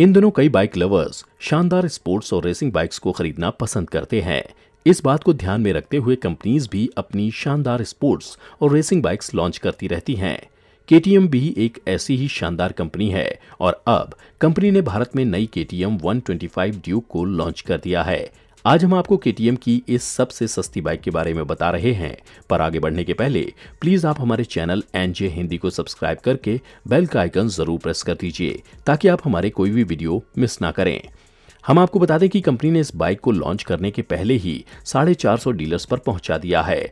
इन दोनों कई bike lovers शानदार स्पोर्ट्स और रेसिंग बाइक्स को खरीदना पसंद करते हैं इस बात को ध्यान में रखते हुए कंपनीज भी अपनी शानदार स्पोर्ट्स और रेसिंग बाइक्स लॉन्च करती रहती हैं के भी एक ऐसी ही शानदार कंपनी है और अब कंपनी ने भारत में नई के टी एम ड्यूक को लॉन्च कर दिया है आज हम आपको के की इस सबसे सस्ती बाइक के बारे में बता रहे हैं पर आगे बढ़ने के पहले प्लीज आप हमारे चैनल एनजे हिंदी को सब्सक्राइब करके बेल का आइकन जरूर प्रेस कर दीजिए ताकि आप हमारे कोई भी वीडियो मिस ना करें हम आपको बता दें कि कंपनी ने इस बाइक को लॉन्च करने के पहले ही साढ़े चार सौ डीलर्स पर पहुंचा दिया है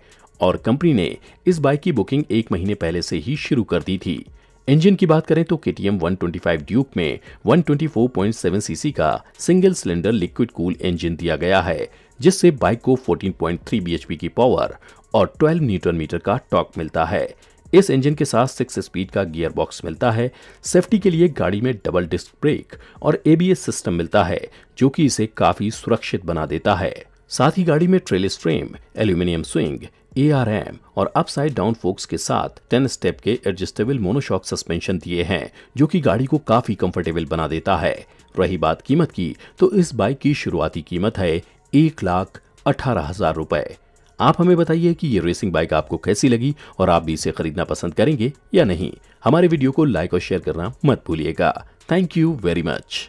और कंपनी ने इस बाइक की बुकिंग एक महीने पहले से ही शुरू कर दी थी इंजन की बात करें तो KTM 125 ड्यूक में 124.7 सीसी का single cylinder liquid cool engine दिया गया है जिससे बाइक को 14.3 bhp की पावर और 12 न्यूटन मीटर का टॉक मिलता है इस इंजन के साथ सिक्स स्पीड का गियर बॉक्स मिलता है सेफ्टी के लिए गाड़ी में डबल डिस्क ब्रेक और एबीएस सिस्टम मिलता है जो कि इसे काफ़ी सुरक्षित बना देता है साथ ही गाड़ी में trellis frame aluminium swing arm और अपसाइड डाउन फोक्स के साथ 10 स्टेप के एडजस्टेबल मोनोशॉक सस्पेंशन दिए हैं जो कि गाड़ी को काफी कंफर्टेबल बना देता है रही बात कीमत की तो इस बाइक की शुरुआती कीमत है एक लाख अठारह हजार रुपए आप हमें बताइए कि ये रेसिंग बाइक आपको कैसी लगी और आप भी इसे खरीदना पसंद करेंगे या नहीं हमारे वीडियो को लाइक और शेयर करना मत भूलिएगा थैंक यू वेरी मच